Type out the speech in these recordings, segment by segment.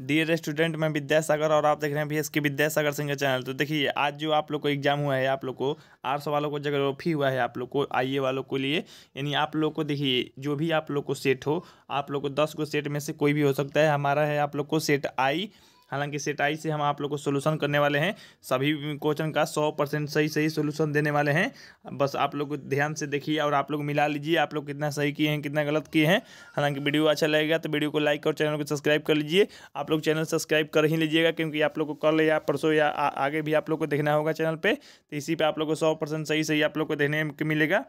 dear student मैं विद्यासागर और आप देख रहे हैं बी एस के विद्यासागर सिंह का चैनल तो देखिए आज जो आप लोग को एग्जाम हुआ है आप लोग को आर्ट्स वालों को जगह जोग्राफी हुआ है आप लोग को आईए वालों के लिए यानी आप लोग को देखिए जो भी आप लोग को सेट हो आप लोग को दस को सेट में से कोई भी हो सकता है हमारा है आप लोग को सेट आई हालांकि आई से हम आप लोग को सोल्यूशन करने वाले हैं सभी क्वेश्चन का सौ परसेंट सही सही सोल्यूशन देने वाले हैं बस आप लोग ध्यान से देखिए और आप लोग मिला लीजिए आप लोग कितना सही किए हैं कितना गलत किए हैं हालांकि वीडियो अच्छा लगेगा तो वीडियो को लाइक और चैनल को सब्सक्राइब कर लीजिए आप लोग चैनल सब्सक्राइब कर ही लीजिएगा क्योंकि आप लोग को कल या परसों या आगे भी आप लोग को देखना होगा चैनल पर तो इसी पर आप लोग को सौ सही सही आप लोग को देखने को मिलेगा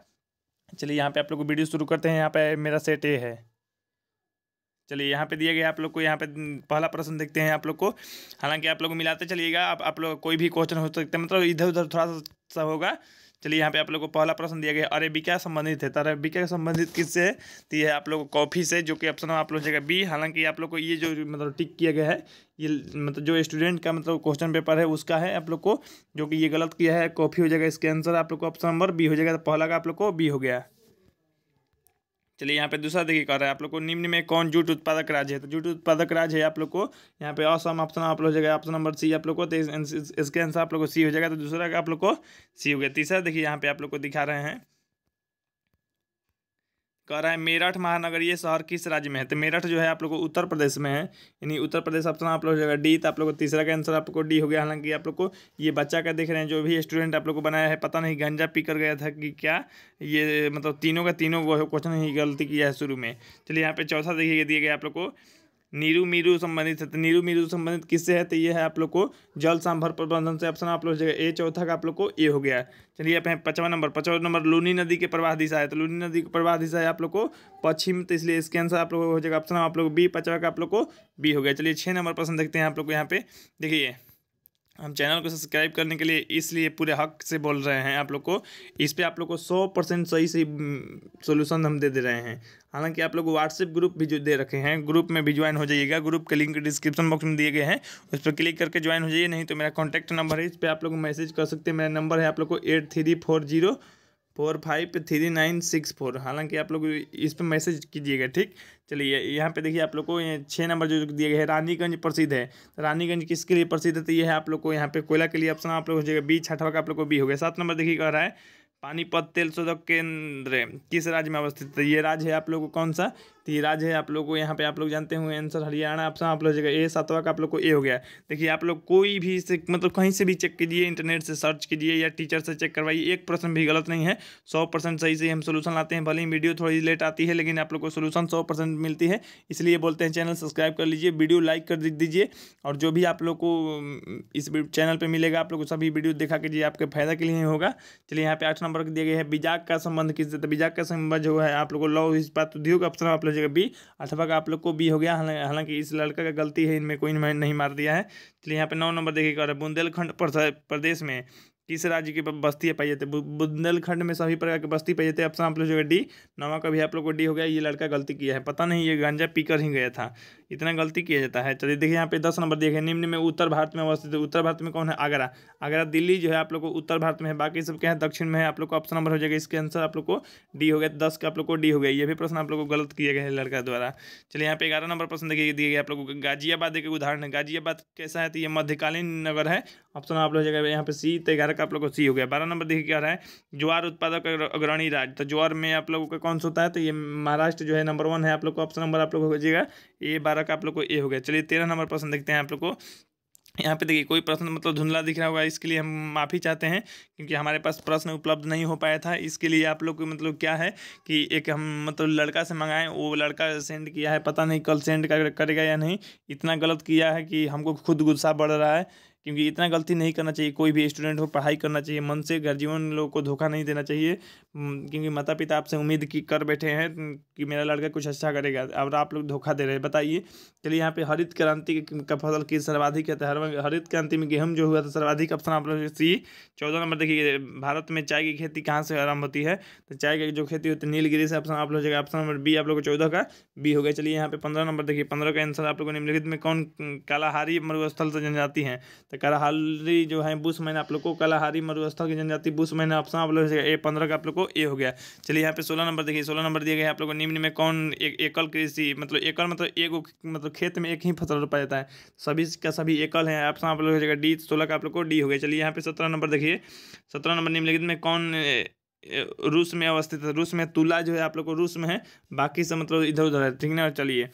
चलिए यहाँ पर आप लोग को वीडियो शुरू करते हैं यहाँ पर मेरा सेट ए है चलिए यहाँ पे दिया गया आप लोग को यहाँ पे पहला प्रश्न देखते हैं आप लोग को हालांकि आप लोग मिलाते चलिएगा आप आप लोग कोई भी क्वेश्चन हो सकता है मतलब इधर उधर थोड़ा सा होगा चलिए यहाँ पे आप लोग को पहला प्रश्न दिया गया अरेबिका संबंधित है तो अरेबिका संबंधित किससे है तो ये आप लोग को कॉफ़ी से जो कि ऑप्शन आप लोग जगह बी हालांकि आप लोग को ये जो मतलब टिक किया गया है ये मतलब जो स्टूडेंट का मतलब क्वेश्चन पेपर है उसका है आप लोग को जो कि ये गलत किया है कॉफ़ी हो जाएगा इसके आंसर आप लोग को ऑप्शन नंबर बी हो जाएगा तो पहला का आप लोग को बी हो गया चलिए यहाँ पे दूसरा देखिए कह रहा है आप लोग को निम्न में कौन जूट उत्पादक राज्य है तो जूट उत्पादक राज्य है आप लोग को यहाँ पे असम ऑप्शन आप लोग हो जाएगा ऑप्शन नंबर सी आप लोग को तो इसके आंसर आप लोग को सी हो जाएगा तो दूसरा आप लोग को सी हो गया तीसरा देखिए यहाँ पे आप लोग को दिखा रहे हैं कह रहा है मेरठ महानगरीय शहर किस राज्य में है तो मेरठ जो है आप लोग को उत्तर प्रदेश में है यानी उत्तर प्रदेश ऑप्शन आप लोग हो जाएगा डी तो आप लोग को तीसरा का आंसर आप लोग को डी हो गया हालांकि आप लोग को ये बच्चा का देख रहे हैं जो भी स्टूडेंट आप लोग को बनाया है पता नहीं गंजा पी कर गया था कि क्या ये मतलब तीनों का तीनों वो क्वेश्चन ही गलती किया है शुरू में चलिए यहाँ पे चौथा देखिए दिए गए आप लोग को नीरू मीरू संबंधित है तो नीरू मीरू संबंधित किससे है तो ये है आप लोग को जल सांभर प्रबंधन से ऑप्शन आप लोग जगह ए चौथा का आप लोग को ए हो गया चलिए आप हैं पचवा नंबर पचवा नंबर लूनी नदी के प्रवाह दिशा है तो लूनी नदी की प्रवाह दिशा है आप लोग को पश्चिम तो इसलिए इसके आंसर आप लोग हो जाएगा ऑप्शन आप लोग बी पचवा का आप लोग को बी हो गया चलिए छः नंबर प्रश्न देखते हैं आप लोग को यहाँ पे देखिए हम चैनल को सब्सक्राइब करने के लिए इसलिए पूरे हक से बोल रहे हैं आप लोग को इस पर आप लोग को सौ परसेंट सही सही सोल्यूशन हम दे दे रहे हैं हालांकि आप लोग व्हाट्सएप ग्रुप भी जो दे रखे हैं ग्रुप में भी ज्वाइन हो जाइएगा ग्रुप के लिंक डिस्क्रिप्शन बॉक्स में दिए गए हैं उस पर क्लिक करके ज्वाइन हो जाइए नहीं तो मेरा कॉन्टैक्ट नंबर है इस पर आप लोग मैसेज कर सकते हैं मेरा नंबर है आप लोग को eight three four zero four five three nine six four हालांकि आप लोग इस पर मैसेज कीजिएगा ठीक चलिए यहाँ पे देखिए आप लोग को छः नंबर जो दिए गए हैं रानीगंज प्रसिद्ध है तो रानीगंज किसके लिए प्रसिद्ध है तो ये है आप लोग को यहाँ पे कोयला के लिए ऑप्शन आप लोग हो जाएगा बी छठवा का आप लोग को बी हो गया सात नंबर देखिए कह रहा है पानीपत तेल शोधक केंद्र किस राज्य में अवस्थित है तो ये राज्य है आप लोग को कौन सा तो राज्य है आप लोग को यहाँ पे आप लोग जानते हुए आंसर हरियाणा ऑप्शन आप लोग जगह ए सातवा का आप लोग को ए हो गया देखिए आप लोग कोई भी से मतलब कहीं से भी चेक कीजिए इंटरनेट से सर्च कीजिए या टीचर से चेक करवाइए एक प्रश्न भी गलत नहीं है सौ परसेंट सही से हम सोल्यूशन लाते हैं भले ही वीडियो थोड़ी लेट आती है लेकिन आप लोग को सोल्यूशन सौ परसेंट मिलती है इसलिए बोलते हैं चैनल सब्सक्राइब कर लीजिए वीडियो लाइक कर दीजिए और जो भी आप लोग को इस चैनल पर मिलेगा आप लोग को सभी वीडियो देखा कीजिए आपके फायदा के लिए होगा चलिए यहाँ पे आठ नंबर दिया गया है बिजाक का संबंध किससे तो बिजाक का संबंध जो है आप लोग को इस बात उद्योग ऑप्शन आप लोग जगह बी अथवा आप लोग को बी हो गया हालांकि इस लड़का का गलती है इनमें कोई नहीं मार दिया है चलिए यहाँ पे नौ नंबर देखिएगा बुंदेलखंड प्रदेश में किस राज्य की बस्ती पाई जाती है तो बुंदेलखंड में सभी प्रकार की बस्ती पाई जाती तो है ऑप्शन आप लोग जगह डी नवा का भी आप लोग को डी हो गया ये लड़का गलती किया है पता नहीं ये गांजा पीकर ही गया था इतना गलती किया जाता है चलिए देखिए यहाँ पे दस नंबर देखिए निम्न में उत्तर भारत में अवस्थित है उत्तर भारत में कौन है आगरा आगरा दिल्ली जो है आप लोग को उत्तर भारत में है बाकी सब क्या है दक्षिण में है आप लोग को ऑप्शन नंबर हो जाएगा इसके आंसर आप लोग को डी हो गया दस का आप लोग को डी हो गया ये भी प्रश्न आप लोग को गलत किया गया है लड़का द्वारा चलिए यहाँ पे ग्यारह नंबर प्रश्न देखिए दिए गए आप लोग को गाजियाबाद एक उदाहरण है गाजियाबाद कैसा है तो ये मध्यकालीन नगर है ऑप्शन आप लोग हो जाएगा यहाँ पे सी तो ग्यारह का आप लोग को सी हो गया बारह नंबर देखिए क्या है ज्वार उत्पादक अग्रणी राज्य तो ज्वार में आप लोगों का कौन सा होता है तो ये महाराष्ट्र जो है नंबर वन है आप लोग को ऑप्शन नंबर आप लोग हो जाएगा ए बारह बारह का आप लोग को ए हो गया चलिए तेरह नंबर प्रश्न देखते हैं आप लोग को यहाँ पे देखिए कोई प्रश्न मतलब धुंधला दिख रहा होगा इसके लिए हम माफ़ी चाहते हैं क्योंकि हमारे पास प्रश्न उपलब्ध नहीं हो पाया था इसके लिए आप लोग मतलब क्या है कि एक हम मतलब लड़का से मंगाएं वो लड़का सेंड किया है पता नहीं कल सेंड करेगा या नहीं इतना गलत किया है कि हमको खुद गुस्सा बढ़ रहा है क्योंकि इतना गलती नहीं करना चाहिए कोई भी स्टूडेंट हो पढ़ाई करना चाहिए मन से जीवन लोग को धोखा नहीं देना चाहिए क्योंकि माता पिता आपसे उम्मीद की कर बैठे हैं कि मेरा लड़का कुछ अच्छा करेगा और आप लोग धोखा दे रहे हैं बताइए चलिए यहाँ पे हरित क्रांति का फसल की सर्वाधिक है हरित क्रांति में गेहूँ जो हुआ था सर्वाधिक ऑप्शन आप लोग सी चौदह नंबर देखिए भारत में चाय की खेती कहाँ से आरम्भ होती है तो चाय की जो खेती होती है नीलगिरी से ऑप्शन आप लोग जगह ऑप्शन नंबर बी आप लोग को चौदह का बी हो गया चलिए यहाँ पे पंद्रह नंबर देखिए पंद्रह का आंसर आप लोगों को निम्नलिखित में कौन कालाहारी मरुस्थल से जनजाति है तो कलाहारी जो है बुश मैंने आप लोग को कलाहारी मरुस्थल की जनजाति बुश मैंने ऑप्शन आप लोग ए पंद्रह का आप लोग को ए हो गया चलिए यहाँ पे सोलह नंबर देखिए सोलह नंबर दिए गए आप लोग को निम्न में कौन एक, एकल कृषि मतलब एकल मतलब एक मतलब खेत में एक ही फसल रोपा जाता है सभी का सभी एकल है ऑप्शन आप लोग डी सोलह का आप लोग को डी हो गया चलिए यहाँ पे सत्रह नंबर देखिए सत्रह नंबर निम्नलिखित में कौन रूस में अवस्थित है रूस में तुला जो है आप लोग को रूस में है बाकी सब मतलब इधर उधर है ठीक ना चलिए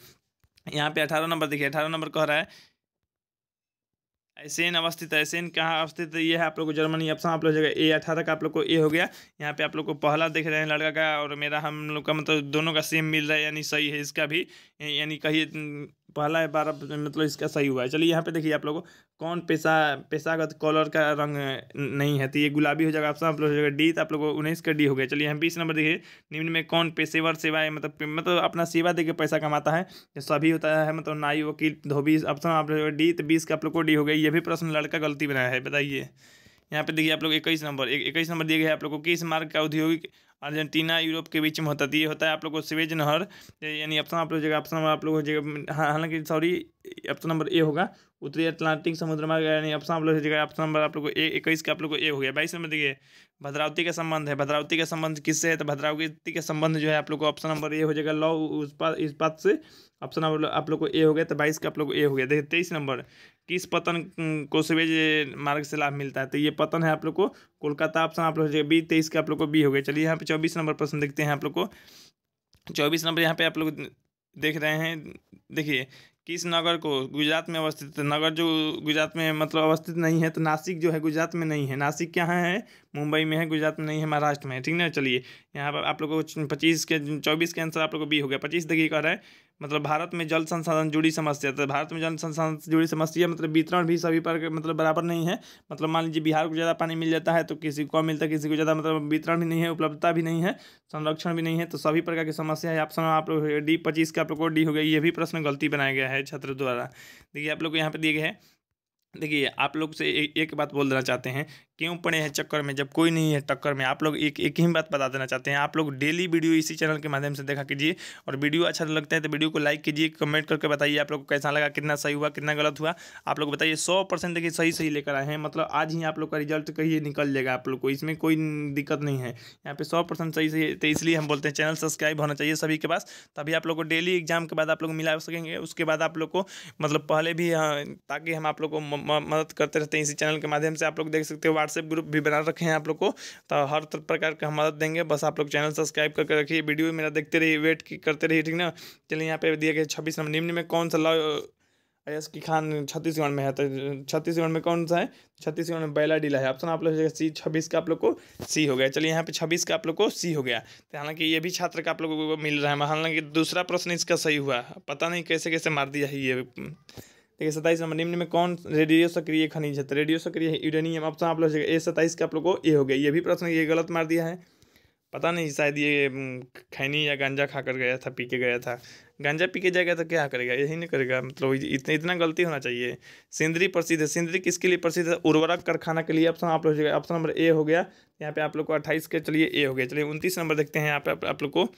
यहाँ पे अठारह नंबर देखिए अठारह नंबर कह रहा है ऐसेन अवस्थित ऐसेन कहाँ अवस्थित ये है आप लोग को जर्मनी ऑप्शन आप लोग जगह ए अठारह का आप लोग को ए हो गया यहाँ पे आप लोग को पहला देख रहे हैं लड़का का और मेरा हम लोग का मतलब दोनों का सेम मिल रहा है यानी सही है इसका भी यानी कहीं पहला बार मतलब इसका सही हुआ है चलिए यहाँ पे देखिए आप लोगों कौन पेशा पेशागत कॉलर का रंग नहीं है तो ये गुलाबी हो जाएगा ऑप्शन आप लोग हो जाएगा डी तो आप लोगों को उन्नीस का डी हो गया चलिए यहाँ बीस नंबर देखिए निम्न में कौन पेशेवर सेवाएं मतलब मतलब अपना सेवा देकर पैसा कमाता है ये सभी होता है मतलब नाई वकील धोबी ऑप्शन आप लोग डी तो बीस का आप लोग को डी हो गया ये भी प्रश्न लड़का गलती बनाया है बताइए यहाँ पे देखिए आप लोग इक्कीस नंबर इक्कीस नंबर दिए गए आप लोग को किस मार्ग का औद्योगिक अर्जेंटीना यूरोप के बीच में होता है तो ये होता है आप लोग को सिवेज नहर यानी ऑप्शन आप लोग जगह ऑप्शन नंबर आप लोग जगह हाँ, हालांकि सॉरी ऑप्शन तो नंबर ए होगा उत्तरी अटलांटिक समुद्र मार्ग यानी ऑप्शन आप लोग जगह ऑप्शन नंबर आप लोग को ए इक्कीस का आप लोग को ए हो गया बाईस नंबर देखिए भद्रावती का संबंध है भद्रावती का संबंध किससे है तो भद्रावती का संबंध जो है आप लोग को ऑप्शन नंबर ए हो जाएगा लौ इस बात से ऑप्शन आप लोग को ए हो गया तो बाईस का आप लोग को ए हो गया देखिए तेईस नंबर किस पतन को सिवेज मार्ग से लाभ मिलता है तो ये पतन है आप लोग को कोलकाता ऑप्शन आप लोग हो जाएगा बी तेईस के आप लोग को बी हो गया चलिए यहाँ पे चौबीस नंबर प्रश्न देखते हैं आप लोग को चौबीस नंबर यहाँ पे आप लोग देख रहे हैं देखिए किस नगर को गुजरात में अवस्थित नगर जो गुजरात में मतलब अवस्थित नहीं है तो नासिक जो है गुजरात में नहीं है नासिक क्या है मुंबई में है गुजरात में नहीं है महाराष्ट्र में है ठीक ना चलिए यहाँ पर आप लोग को पच्चीस के चौबीस के आंसर आप लोग को बी हो गया पच्चीस देखिए कह रहा है मतलब भारत में जल संसाधन जुड़ी समस्या तो भारत में जल संसाधन से जुड़ी समस्या मतलब वितरण भी सभी पर मतलब बराबर नहीं है मतलब मान लीजिए बिहार को ज़्यादा पानी मिल जाता है तो किसी को कम मिलता है किसी को ज़्यादा मतलब वितरण भी नहीं है उपलब्धता भी नहीं है संरक्षण भी नहीं है तो सभी प्रकार की समस्या है ऑप्शन आप लोग डी पच्चीस का आप लोग को डी हो गया ये भी प्रश्न गलती बनाया गया है छात्र द्वारा देखिए आप लोग को यहाँ पर दिए गए हैं देखिए आप लोग से एक बात बोल देना चाहते हैं क्यों पड़े हैं चक्कर में जब कोई नहीं है टक्कर में आप लोग एक एक ही बात बता देना चाहते हैं आप लोग डेली वीडियो इसी चैनल के माध्यम से देखा कीजिए और वीडियो अच्छा लगता है तो वीडियो को लाइक कीजिए कमेंट करके बताइए आप लोग को कैसा लगा कितना सही हुआ कितना गलत हुआ आप लोग बताइए सौ परसेंट देखिए सही सही लेकर आए हैं मतलब आज ही आप लोग का रिजल्ट कहिए निकल जाएगा आप लोग को इसमें कोई दिक्कत नहीं है यहाँ पे सौ परसेंट सही सही तो इसलिए हम बोलते हैं चैनल सब्सक्राइब होना चाहिए सभी के पास तभी आप लोग को डेली एग्जाम के बाद आप लोग मिला सकेंगे उसके बाद आप लोग को मतलब पहले भी ताकि हम आप लोग को मदद करते रहते हैं इसी चैनल के माध्यम से आप लोग देख सकते हो व्हाट्सएप ग्रुप भी बना रखे हैं आप लोग को तो हर प्रकार का हम मदद देंगे बस आप लोग चैनल सब्सक्राइब करके रखिए वीडियो मेरा देखते रहिए वेट करते रहिए ठीक ना चलिए यहाँ पे दिया गया छब्बीस नंबर निम्न में कौन सा लॉ अयस की खान छत्तीसगढ़ में है तो छत्तीसगढ़ में कौन सा है छत्तीसगढ़ में बैला डीला है ऑप्शन आप लोग सी छब्बीस का आप लोग को सी हो गया चलिए यहाँ पे छब्बीस का आप लोग को सी हो गया तो हालांकि ये भी छात्र का आप लोगों को मिल रहा है हालांकि दूसरा प्रश्न इसका सही हुआ पता नहीं कैसे कैसे मार दिया है ये देखिए सत्ताईस नंबर निम्न में कौन रेडियो सक्रिय खनिज है तो रेडियो सक्रिय यूरेनियम ऑप्शन तो आप लोग ए सत्ताईस का आप लोग को ए हो गया ये भी प्रश्न ये गलत मार दिया है पता नहीं शायद ये खैनी या गांजा खा कर गया था पी के गया था गांजा पी के जाएगा तो क्या करेगा यही नहीं करेगा मतलब इतना इतना गलती होना चाहिए सिंदरी प्रसिद्ध है सिंदरी किसके लिए प्रसिद्ध है उर्वरक कारखाना के लिए ऑप्शन आप लोग ऑप्शन नंबर ए हो गया यहाँ पे आप लोग को अट्ठाईस के चलिए ए हो गया चलिए उनतीस नंबर देखते हैं यहाँ पे आप लोग को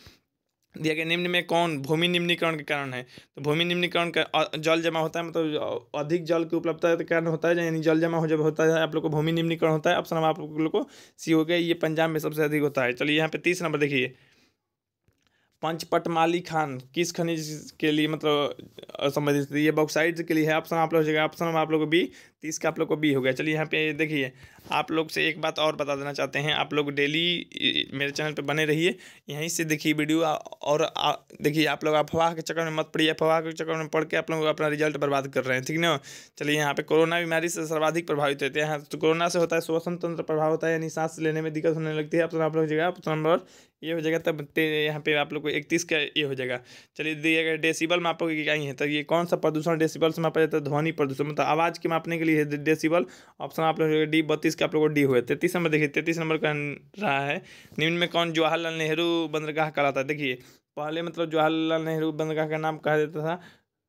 दिया गया निम्न में कौन भूमि निम्नीकरण के कारण है तो भूमि निम्नीकरण का जल जमा होता है मतलब अधिक जल की उपलब्धता के कारण होता है यानी जल जमा हो जब होता है आप लोग को भूमि निम्नीकरण होता है ऑप्शन हम आप लोग को सी हो गया ये पंजाब में सबसे अधिक होता है चलिए यहाँ पे तीस नंबर देखिए पंचपटमाली खान किस खनिज के लिए मतलब संबंधित ये बॉक्साइड के लिए है ऑप्शन आप लोग ऑप्शन आप लोग बी तीस का आप लोग को बी हो गया चलिए यहाँ पे देखिए आप लोग से एक बात और बता देना चाहते हैं आप लोग डेली मेरे चैनल पे बने रहिए यहीं से देखिए वीडियो और देखिए आप लोग अफवाह के चक्कर में मत पड़िए अफवाह के चक्कर में पढ़ के आप लोग अपना रिजल्ट बर्बाद कर रहे हैं ठीक ना चलिए यहाँ पे कोरोना बीमारी से सर्वाधिक प्रभावित होते हैं हाँ, तो कोरोना से होता है श्वसन तंत्र प्रभाव होता है यानी सांस लेने में दिक्कत होने लगती है अपना तो आप लोग जगह ऑप्शन तो नंबर ये हो जाएगा तब यहाँ पे आप लोग को इकतीस का ये हो जाएगा चलिए अगर डेसिबल मापोगे क्या है तो ये कौन सा प्रदूषण डेसिबल से मापा जाता है ध्वनि प्रदूषण मतलब आवाज़ के मापने के लिए है डेसिबल ऑप्शन आप लोग डी बत्तीस के आप लोगों को डी हुए तैतीस नंबर देखिए तैतीस नंबर का रहा है निम्न में कौन जवाहरलाल नेहरू बंदरगाह कहलाता है देखिए पहले मतलब जवाहरलाल नेहरू बंदरगाह का नाम कहा जाता था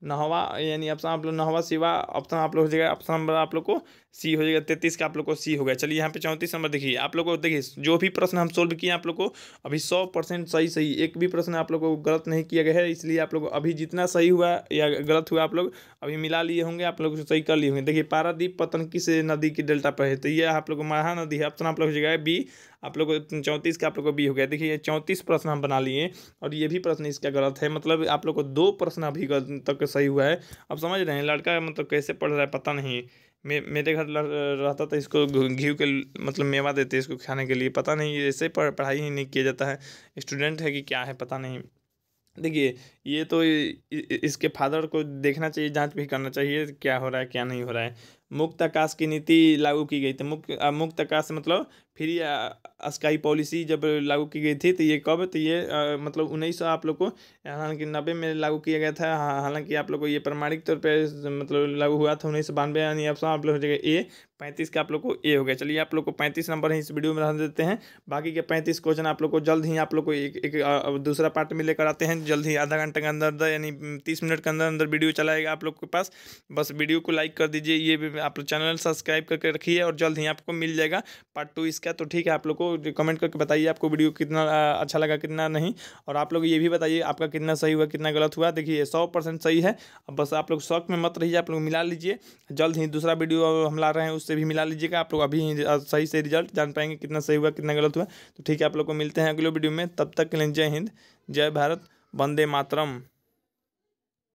नहवा यानी ऑप्शन आप लोग नहवा सिवा ऑप्शन आप लोग हो जाएगा ऑप्शन नंबर आप लोग को सी हो जाएगा तैतीस का आप लोग को सी हो गया चलिए यहाँ पे चौंतीस नंबर देखिए आप लोग को देखिए जो भी प्रश्न हम सोल्व किए आप लोग को अभी सौ परसेंट सही सही एक भी प्रश्न आप लोग को गलत नहीं किया गया है इसलिए आप लोग अभी जितना सही हुआ या गलत हुआ आप लोग अभी मिला लिए होंगे आप लोग सही कर लिए होंगे देखिए पारादीप पतन किस नदी की डेल्टा पर है तो ये आप लोग को महा नदी है ऑप्शन आप लोग हो जाएगा बी आप लोग चौंतीस का आप लोग को बी हो गया देखिए चौंतीस प्रश्न हम बना लिए और ये भी प्रश्न इसका गलत है मतलब आप लोग को दो प्रश्न अभी तक सही हुआ है अब समझ रहे हैं लड़का मतलब कैसे पढ़ रहा है पता नहीं मे मेरे घर रहता था इसको घी के मतलब मेवा देते इसको खाने के लिए पता नहीं ऐसे पढ़ाई ही नहीं किया जाता है स्टूडेंट है कि क्या है पता नहीं देखिए ये तो इसके फादर को देखना चाहिए जांच भी करना चाहिए क्या हो रहा है क्या नहीं हो रहा है मुक्त आकाश की नीति लागू की गई थी मुक्त मुक्त आकाश मतलब फ्री स्काई पॉलिसी जब लागू की गई थी तो ये कब तो ये आ, मतलब उन्नीस सौ आप लोग को हालांकि नब्बे में लागू किया गया था हाँ, हालांकि आप लोग को ये प्रमाणिक तौर पर मतलब लागू हुआ था उन्नीस सौ बानवे यानी आप आप लोग हो जाएगा ए पैंतीस का आप लोग को ए हो गया चलिए आप लोग को पैंतीस नंबर ही इस वीडियो में रहने देते हैं बाकी के पैंतीस क्वेश्चन आप लोग को जल्द ही आप लोग को एक एक दूसरा पार्ट में लेकर आते हैं जल्द ही आधा घंटे के अंदर अंदर यानी तीस मिनट के अंदर अंदर वीडियो चलाएगा आप लोग के पास बस वीडियो को लाइक कर दीजिए ये आप लोग चैनल सब्सक्राइब करके रखिए और जल्द ही आपको मिल जाएगा पार्ट टू इसका तो ठीक है आप लोग को कमेंट करके बताइए आपको वीडियो कितना अच्छा लगा कितना नहीं और आप लोग ये भी बताइए आपका कितना सही हुआ कितना गलत हुआ देखिए सौ परसेंट सही है अब बस आप लोग शौक में मत रहिए आप लोग मिला लीजिए जल्द ही दूसरा वीडियो हम ला रहे हैं उससे भी मिला लीजिएगा आप लोग अभी सही से रिजल्ट जान पाएंगे कितना सही हुआ कितना गलत हुआ तो ठीक है आप लोग को मिलते हैं अगले वीडियो में तब तक के लिए जय हिंद जय भारत वंदे मातरम